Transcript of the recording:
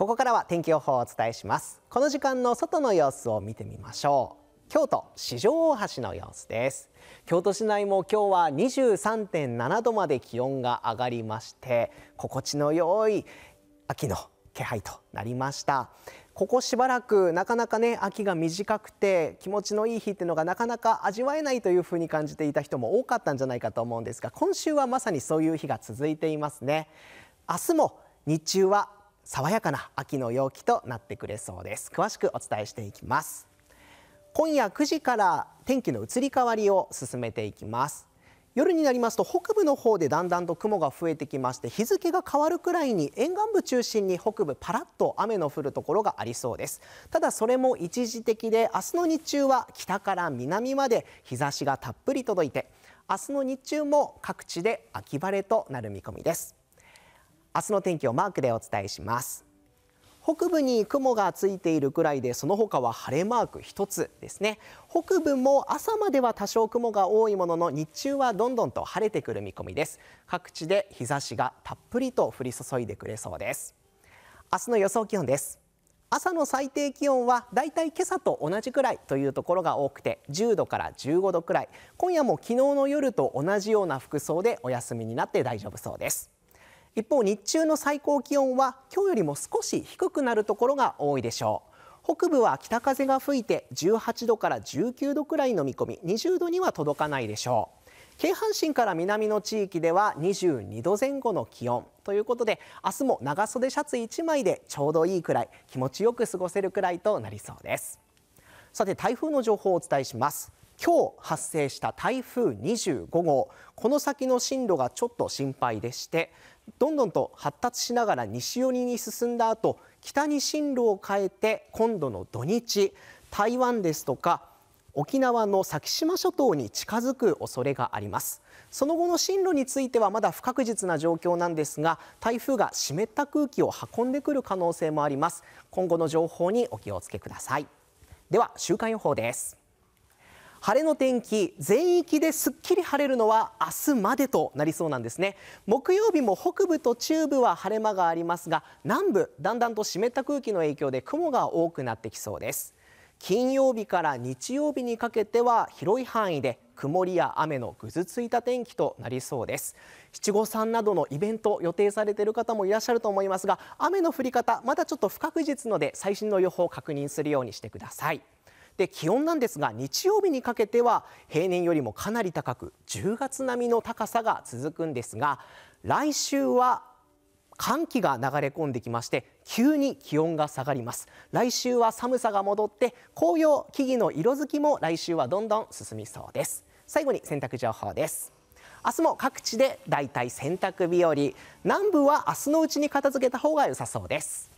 ここからは天気予報をお伝えしますこの時間の外の様子を見てみましょう京都市場大橋の様子です京都市内も今日は23.7度まで気温が上がりまして心地の良い秋の気配となりましたここしばらくなかなかね秋が短くて気持ちのいい日っていうのがなかなか味わえないというふうに感じていた人も多かったんじゃないかと思うんですが今週はまさにそういう日が続いていますね明日も日中は爽やかな秋の陽気となってくれそうです詳しくお伝えしていきます今夜9時から天気の移り変わりを進めていきます夜になりますと北部の方でだんだんと雲が増えてきまして日付が変わるくらいに沿岸部中心に北部パラッと雨の降るところがありそうですただそれも一時的で明日の日中は北から南まで日差しがたっぷり届いて明日の日中も各地で秋晴れとなる見込みです明日の天気をマークでお伝えします北部に雲がついているくらいでその他は晴れマーク1つですね北部も朝までは多少雲が多いものの日中はどんどんと晴れてくる見込みです各地で日差しがたっぷりと降り注いでくれそうです明日の予想気温です朝の最低気温はだいたい今朝と同じくらいというところが多くて10度から15度くらい今夜も昨日の夜と同じような服装でお休みになって大丈夫そうです一方日中の最高気温は今日よりも少し低くなるところが多いでしょう北部は北風が吹いて18度から19度くらいの見込み20度には届かないでしょう京阪神から南の地域では22度前後の気温ということで明日も長袖シャツ1枚でちょうどいいくらい気持ちよく過ごせるくらいとなりそうですさて台風の情報をお伝えします今日発生した台風25号この先の進路がちょっと心配でしてどんどんと発達しながら西寄りに進んだ後北に進路を変えて今度の土日台湾ですとか沖縄の先島諸島に近づく恐れがありますその後の進路についてはまだ不確実な状況なんですが台風が湿った空気を運んでくる可能性もあります今後の情報にお気をつけくださいでは週間予報です晴れの天気全域ですっきり晴れるのは明日までとなりそうなんですね木曜日も北部と中部は晴れ間がありますが南部だんだんと湿った空気の影響で雲が多くなってきそうです金曜日から日曜日にかけては広い範囲で曇りや雨のぐずついた天気となりそうです七五三などのイベント予定されている方もいらっしゃると思いますが雨の降り方まだちょっと不確実ので最新の予報を確認するようにしてくださいで気温なんですが日曜日にかけては平年よりもかなり高く10月並みの高さが続くんですが来週は寒気が流れ込んできまして急に気温が下がります来週は寒さが戻って紅葉木々の色づきも来週はどんどん進みそうです最後に洗濯情報です明日も各地でだいたい洗濯日和南部は明日のうちに片付けた方が良さそうです